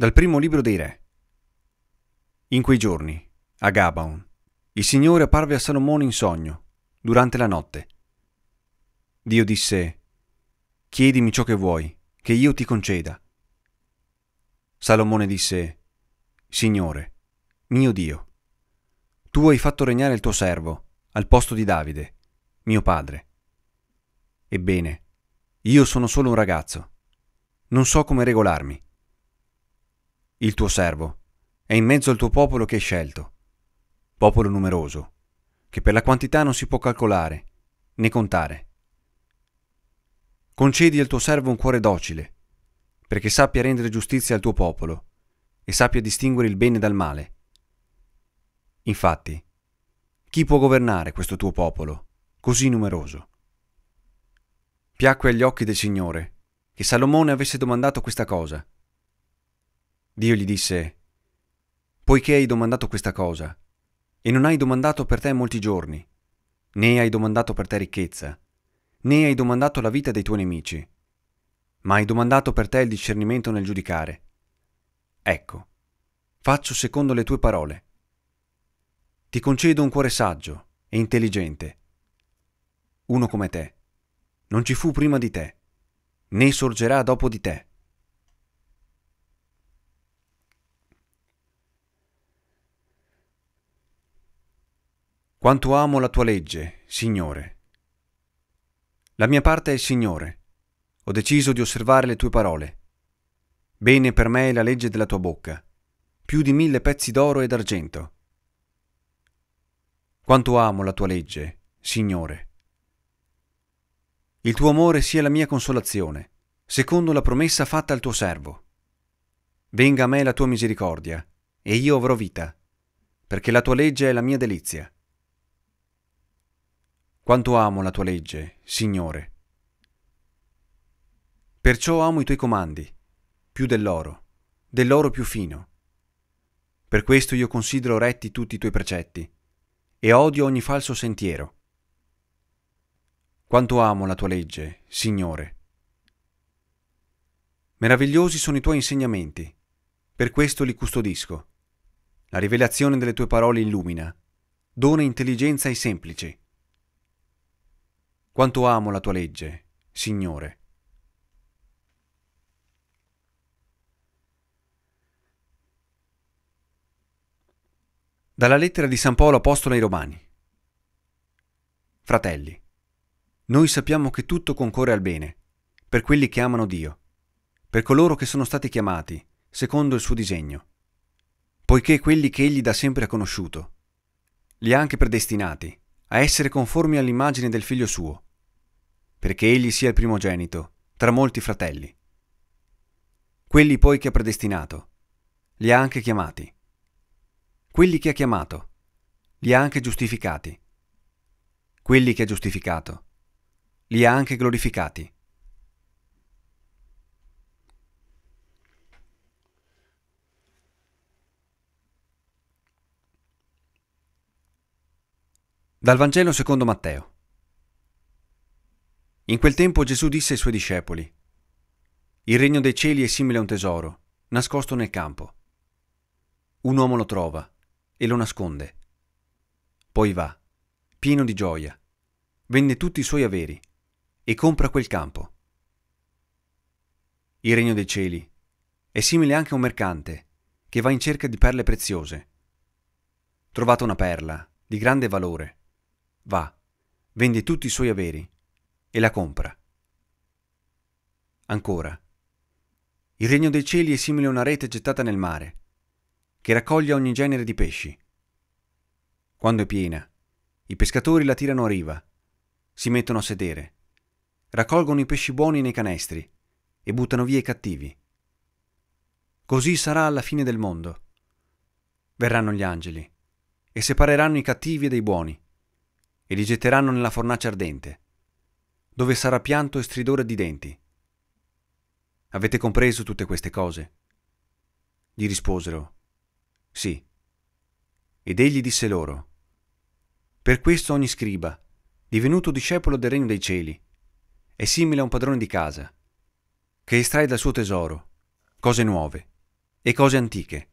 Dal primo libro dei re. In quei giorni, a Gabaon, il Signore apparve a Salomone in sogno, durante la notte. Dio disse, Chiedimi ciò che vuoi, che io ti conceda. Salomone disse, Signore, mio Dio, tu hai fatto regnare il tuo servo al posto di Davide, mio padre. Ebbene, io sono solo un ragazzo, non so come regolarmi il tuo servo, è in mezzo al tuo popolo che hai scelto, popolo numeroso, che per la quantità non si può calcolare né contare. Concedi al tuo servo un cuore docile, perché sappia rendere giustizia al tuo popolo e sappia distinguere il bene dal male. Infatti, chi può governare questo tuo popolo, così numeroso? Piacque agli occhi del Signore che Salomone avesse domandato questa cosa Dio gli disse, Poiché hai domandato questa cosa, e non hai domandato per te molti giorni, né hai domandato per te ricchezza, né hai domandato la vita dei tuoi nemici, ma hai domandato per te il discernimento nel giudicare. Ecco, faccio secondo le tue parole. Ti concedo un cuore saggio e intelligente, uno come te. Non ci fu prima di te, né sorgerà dopo di te. Quanto amo la tua legge, Signore. La mia parte è il Signore. Ho deciso di osservare le tue parole. Bene per me è la legge della tua bocca, più di mille pezzi d'oro e d'argento. Quanto amo la tua legge, Signore. Il tuo amore sia la mia consolazione, secondo la promessa fatta al tuo servo. Venga a me la tua misericordia, e io avrò vita, perché la tua legge è la mia delizia. Quanto amo la tua legge, Signore. Perciò amo i tuoi comandi, più dell'oro, dell'oro più fino. Per questo io considero retti tutti i tuoi precetti, e odio ogni falso sentiero. Quanto amo la tua legge, Signore. Meravigliosi sono i tuoi insegnamenti, per questo li custodisco. La rivelazione delle tue parole illumina, dona intelligenza ai semplici. Quanto amo la tua legge, Signore. Dalla lettera di San Paolo Apostolo ai Romani. Fratelli, noi sappiamo che tutto concorre al bene, per quelli che amano Dio, per coloro che sono stati chiamati, secondo il suo disegno, poiché quelli che Egli da sempre ha conosciuto, li ha anche predestinati a essere conformi all'immagine del Figlio suo, perché egli sia il primogenito, tra molti fratelli. Quelli poi che ha predestinato, li ha anche chiamati. Quelli che ha chiamato, li ha anche giustificati. Quelli che ha giustificato, li ha anche glorificati. Dal Vangelo secondo Matteo. In quel tempo Gesù disse ai suoi discepoli, Il regno dei cieli è simile a un tesoro, nascosto nel campo. Un uomo lo trova e lo nasconde. Poi va, pieno di gioia, vende tutti i suoi averi e compra quel campo. Il regno dei cieli è simile anche a un mercante che va in cerca di perle preziose. Trovata una perla di grande valore, va, vende tutti i suoi averi e la compra. Ancora. Il regno dei cieli è simile a una rete gettata nel mare, che raccoglie ogni genere di pesci. Quando è piena, i pescatori la tirano a riva, si mettono a sedere, raccolgono i pesci buoni nei canestri e buttano via i cattivi. Così sarà alla fine del mondo. Verranno gli angeli e separeranno i cattivi dai buoni e li getteranno nella fornace ardente dove sarà pianto e stridore di denti. Avete compreso tutte queste cose? Gli risposero, sì. Ed egli disse loro, per questo ogni scriba, divenuto discepolo del regno dei cieli, è simile a un padrone di casa, che estrae dal suo tesoro cose nuove e cose antiche,